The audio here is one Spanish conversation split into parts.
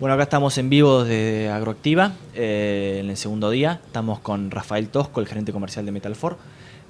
Bueno, acá estamos en vivo desde Agroactiva, eh, en el segundo día. Estamos con Rafael Tosco, el gerente comercial de Metalfor.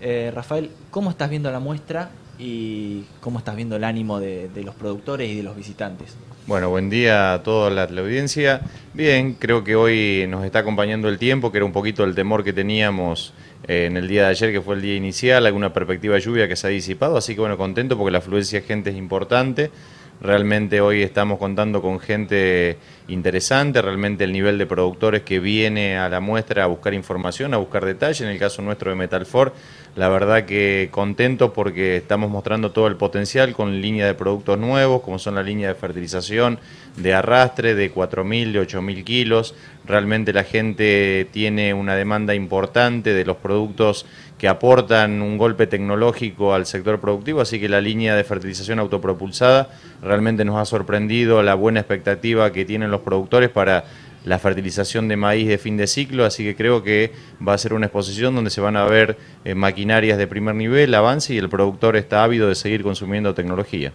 Eh, Rafael, ¿cómo estás viendo la muestra y cómo estás viendo el ánimo de, los productores y de los visitantes? Bueno, buen día a toda la, audiencia. Bien, creo que hoy nos está acompañando el tiempo, que era un poquito el temor que teníamos eh, en el día de ayer, que fue el día inicial, alguna perspectiva de lluvia que se ha disipado, así que bueno, contento porque la afluencia de gente es importante. Realmente hoy estamos contando con gente interesante, realmente el nivel de productores que viene a la muestra a buscar información, a buscar detalles, en el caso nuestro de Metalfor, la verdad que contento porque estamos mostrando todo el potencial con línea de productos nuevos, como son la línea de fertilización, de arrastre, de 4.000, de 8.000 kilos. Realmente la gente tiene una demanda importante de los productos que aportan un golpe tecnológico al sector productivo, así que la línea de fertilización autopropulsada realmente nos ha sorprendido la buena expectativa que tienen los productores para la fertilización de maíz de fin de ciclo, así que creo que va a ser una exposición donde se van a ver eh, maquinarias de primer nivel, avance y el productor está ávido de seguir consumiendo tecnología.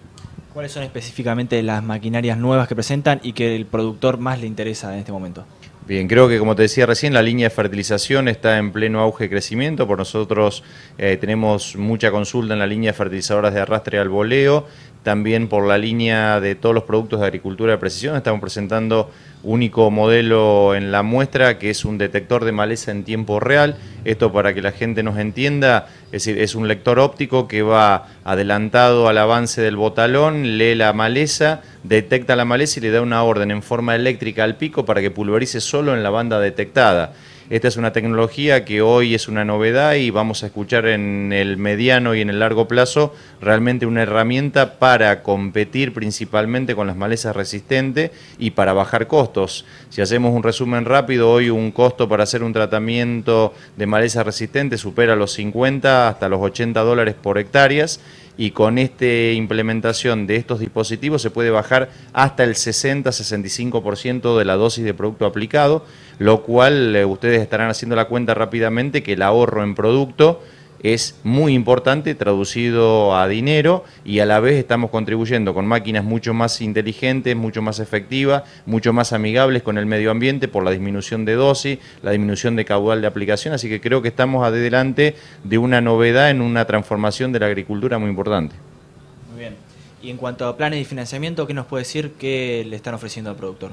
¿Cuáles son específicamente las maquinarias nuevas que presentan y que el productor más le interesa en este momento? Bien, creo que como te decía recién, la línea de fertilización está en pleno auge de crecimiento. Por nosotros eh, tenemos mucha consulta en la línea de fertilizadoras de arrastre al voleo. También por la línea de todos los productos de agricultura de precisión estamos presentando único modelo en la muestra que es un detector de maleza en tiempo real. Esto para que la gente nos entienda, es decir, es un lector óptico que va adelantado al avance del botalón, lee la maleza, detecta la maleza y le da una orden en forma eléctrica al pico para que pulverice solo en la banda detectada. Esta es una tecnología que hoy es una novedad y vamos a escuchar en el mediano y en el largo plazo realmente una herramienta para competir principalmente con las malezas resistentes y para bajar costos. Si hacemos un resumen rápido, hoy un costo para hacer un tratamiento de maleza resistente supera los 50 hasta los 80 dólares por hectáreas y con esta implementación de estos dispositivos se puede bajar hasta el 60-65% de la dosis de producto aplicado, lo cual eh, ustedes estarán haciendo la cuenta rápidamente que el ahorro en producto es muy importante traducido a dinero y a la vez estamos contribuyendo con máquinas mucho más inteligentes, mucho más efectivas, mucho más amigables con el medio ambiente por la disminución de dosis, la disminución de caudal de aplicación, así que creo que estamos adelante de una novedad en una transformación de la agricultura muy importante. Muy bien. Y en cuanto a planes de financiamiento, ¿qué nos puede decir? ¿Qué le están ofreciendo al productor?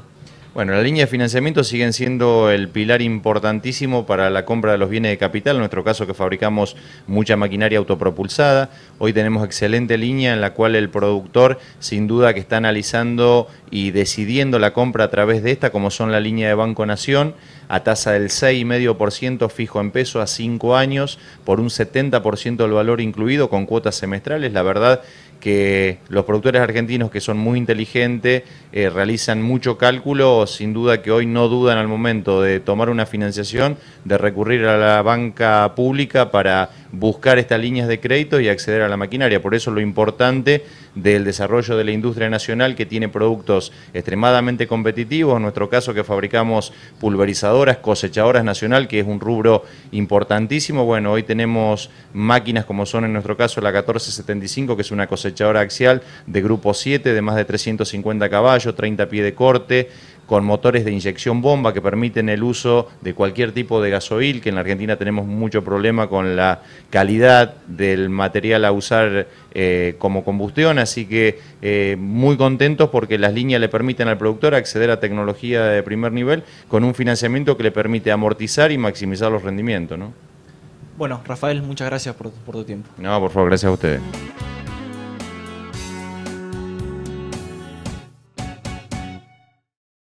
Bueno, la línea de financiamiento siguen siendo el pilar importantísimo para la compra de los bienes de capital, en nuestro caso que fabricamos mucha maquinaria autopropulsada. Hoy tenemos excelente línea en la cual el productor sin duda que está analizando y decidiendo la compra a través de esta, como son la línea de Banco Nación, a tasa del 6,5% fijo en peso a 5 años, por un 70% del valor incluido, con cuotas semestrales. La verdad que los productores argentinos que son muy inteligentes eh, realizan mucho cálculo, sin duda que hoy no dudan al momento de tomar una financiación, de recurrir a la banca pública para buscar estas líneas de crédito y acceder a la maquinaria. Por eso lo importante del desarrollo de la industria nacional que tiene productos extremadamente competitivos, en nuestro caso que fabricamos pulverizadoras, cosechadoras nacional, que es un rubro importantísimo. Bueno, hoy tenemos máquinas como son en nuestro caso la 1475, que es una cosechadora axial de grupo 7 de más de 350 caballos, 30 pies de corte, con motores de inyección bomba que permiten el uso de cualquier tipo de gasoil, que en la Argentina tenemos mucho problema con la calidad del material a usar eh, como combustión, así que eh, muy contentos porque las líneas le permiten al productor acceder a tecnología de primer nivel con un financiamiento que le permite amortizar y maximizar los rendimientos. Bueno, Rafael, muchas gracias por tu tiempo. No, por favor, gracias a ustedes.